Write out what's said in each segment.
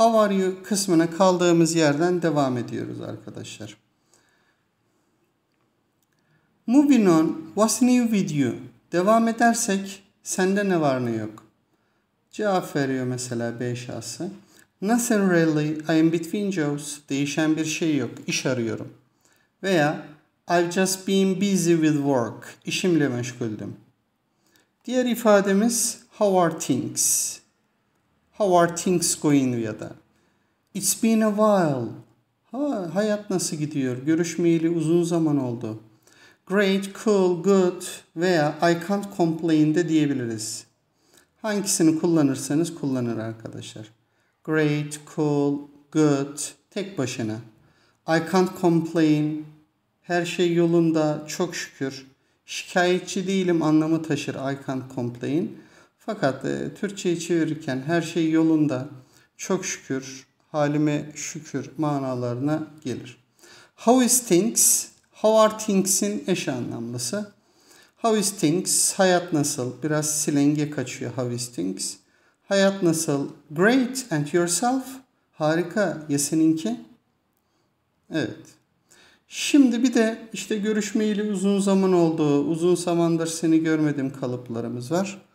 How are you kısmına kaldığımız yerden devam ediyoruz arkadaşlar. Moving on, what's new with you? Devam edersek sende ne var ne yok? Cevap veriyor mesela B şahsı. Nothing really, I'm between jobs. Değişen bir şey yok, iş arıyorum. Veya I've just been busy with work. İşimle meşguldüm. Diğer ifademiz how are things? How are things going ya da It's been a while. Ha, hayat nasıl gidiyor? Görüşmeyeli uzun zaman oldu. Great, cool, good veya I can't complain de diyebiliriz. Hangisini kullanırsanız kullanır arkadaşlar. Great, cool, good tek başına. I can't complain. Her şey yolunda çok şükür. Şikayetçi değilim anlamı taşır I can't complain. Fakat e, Türkçe'yi çevirirken her şey yolunda, çok şükür, halime şükür manalarına gelir. How is things? How are things'in eş anlamlısı. How is things? Hayat nasıl? Biraz silenge kaçıyor how is things. Hayat nasıl? Great and yourself? Harika. Ya seninki? Evet. Şimdi bir de işte görüşmeyeli uzun zaman oldu, uzun zamandır seni görmedim kalıplarımız var.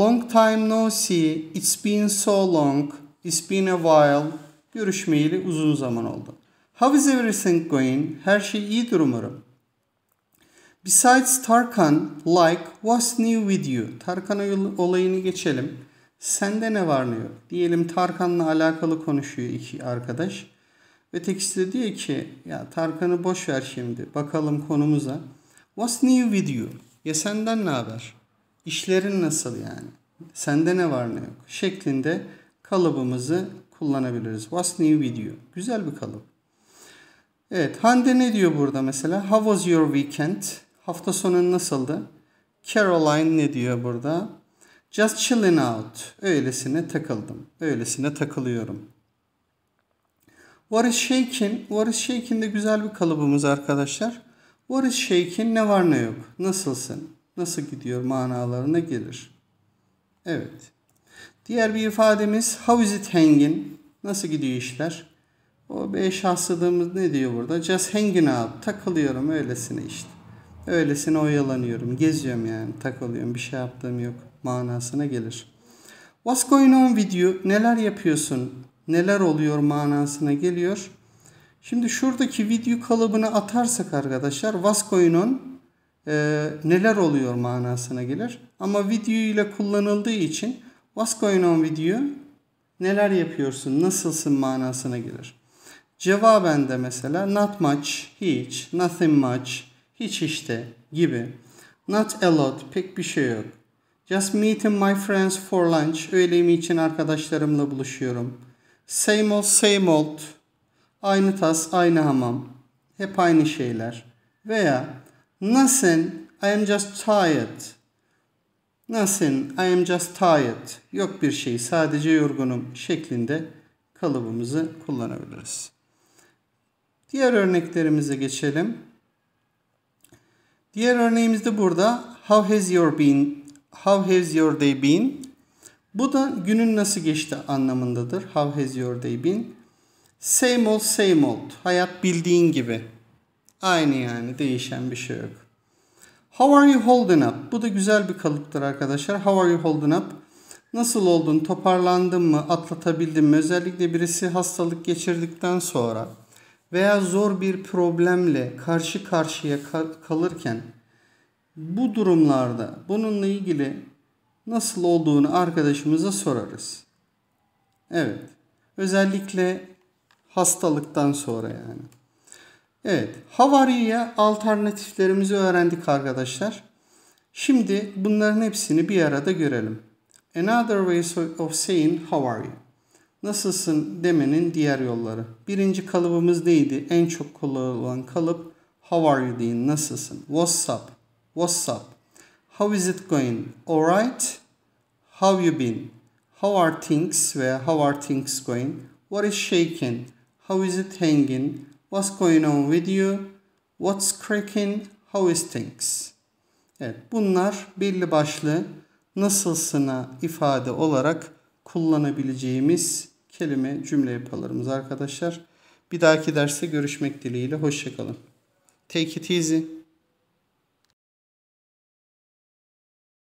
Long time no see. It's been so long. It's been a while. Görüşmeyeli uzun zaman oldu. How is everything going? Her şey iyi umarım. Besides Tarkan, like, what's new with you? Tarkan olayını geçelim. Sende ne var ne yok? Diyelim Tarkan'la alakalı konuşuyor iki arkadaş. Ötekisi de diyor ki ya Tarkan'ı boş ver şimdi. Bakalım konumuza. What's new with you? Ya senden ne haber? işlerin nasıl yani, sende ne var ne yok şeklinde kalıbımızı kullanabiliriz. What's new Video. Güzel bir kalıp. Evet, Hande ne diyor burada mesela? How was your weekend? Hafta sonun nasıldı? Caroline ne diyor burada? Just chilling out. Öylesine takıldım. Öylesine takılıyorum. What is shaking? What is shaking de güzel bir kalıbımız arkadaşlar. What is shaking? Ne var ne yok. Nasılsın? nasıl gidiyor manalarına gelir. Evet. Diğer bir ifademiz how is it hanging? Nasıl gidiyor işler? O B şahsılığımız ne diyor burada? Just hanging out. Takılıyorum öylesine işte. Öylesine oyalanıyorum. Geziyorum yani. Takılıyorum. Bir şey yaptığım yok. Manasına gelir. What's going on with you? Neler yapıyorsun? Neler oluyor manasına geliyor. Şimdi şuradaki video kalıbını atarsak arkadaşlar what's going on e, neler oluyor manasına gelir. Ama video ile kullanıldığı için what's going on video neler yapıyorsun, nasılsın manasına gelir. Cevaben de mesela not much, hiç, nothing much, hiç işte gibi. Not a lot, pek bir şey yok. Just meeting my friends for lunch, öğlemi için arkadaşlarımla buluşuyorum. Same old, same old, aynı tas, aynı hamam, hep aynı şeyler. Veya Nothing. I am just tired. Nothing. I am just tired. Yok bir şey. Sadece yorgunum şeklinde kalıbımızı kullanabiliriz. Diğer örneklerimize geçelim. Diğer örneğimizde burada how has your been? How has your day been? Bu da günün nasıl geçti anlamındadır. How has your day been? Same old, same old. Hayat bildiğin gibi Aynı yani değişen bir şey yok. How are you holding up? Bu da güzel bir kalıptır arkadaşlar. How are you holding up? Nasıl oldun? Toparlandın mı? Atlatabildin mi? Özellikle birisi hastalık geçirdikten sonra veya zor bir problemle karşı karşıya kalırken bu durumlarda bununla ilgili nasıl olduğunu arkadaşımıza sorarız. Evet. Özellikle hastalıktan sonra yani. Evet, havariye alternatiflerimizi öğrendik arkadaşlar. Şimdi bunların hepsini bir arada görelim. Another way of saying how are you? Nasılsın demenin diğer yolları. Birinci kalıbımız neydi? En çok kullanılan kalıp how are you deyin nasılsın? What's up? What's up? How is it going? Alright? How you been? How are things? Veya how are things going? What is shaking? How is it hanging? What's going on with you? What's cracking? How is things? Evet bunlar belli başlı nasılsına ifade olarak kullanabileceğimiz kelime cümle yapılarımız arkadaşlar. Bir dahaki derste görüşmek dileğiyle. Hoşçakalın. Take it easy.